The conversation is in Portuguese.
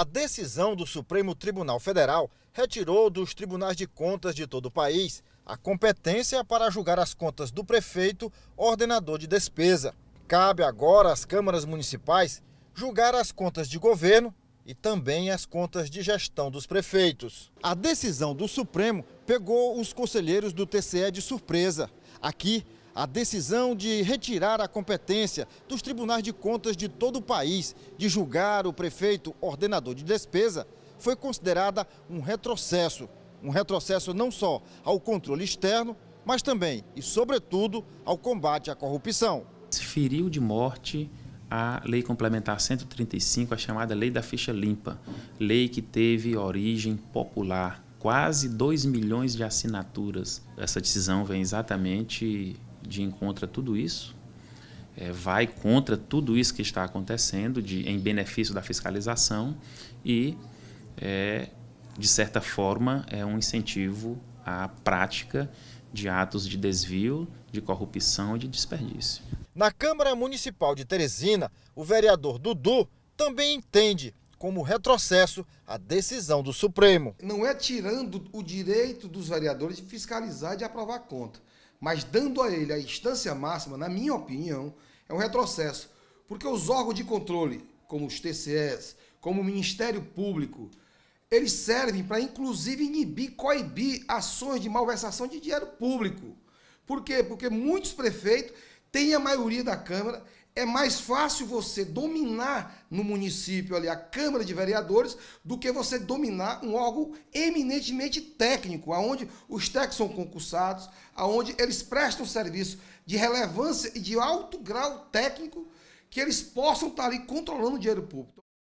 A decisão do Supremo Tribunal Federal retirou dos tribunais de contas de todo o país a competência para julgar as contas do prefeito, ordenador de despesa. Cabe agora às câmaras municipais julgar as contas de governo e também as contas de gestão dos prefeitos. A decisão do Supremo pegou os conselheiros do TCE de surpresa. Aqui, a decisão de retirar a competência dos tribunais de contas de todo o país de julgar o prefeito ordenador de despesa foi considerada um retrocesso. Um retrocesso não só ao controle externo, mas também e, sobretudo, ao combate à corrupção. Feriu de morte a Lei Complementar 135, a chamada Lei da Ficha Limpa, lei que teve origem popular, quase 2 milhões de assinaturas. Essa decisão vem exatamente de encontro a tudo isso, é, vai contra tudo isso que está acontecendo de, em benefício da fiscalização e, é, de certa forma, é um incentivo à prática de atos de desvio, de corrupção e de desperdício. Na Câmara Municipal de Teresina, o vereador Dudu também entende como retrocesso a decisão do Supremo. Não é tirando o direito dos vereadores de fiscalizar e de aprovar conta, mas dando a ele a instância máxima, na minha opinião, é um retrocesso, porque os órgãos de controle, como os TCEs, como o Ministério Público, eles servem para inclusive inibir, coibir ações de malversação de dinheiro público. Por quê? Porque muitos prefeitos têm a maioria da Câmara é mais fácil você dominar no município ali a Câmara de Vereadores do que você dominar um órgão eminentemente técnico, aonde os técnicos são concursados, aonde eles prestam serviço de relevância e de alto grau técnico que eles possam estar ali controlando o dinheiro público.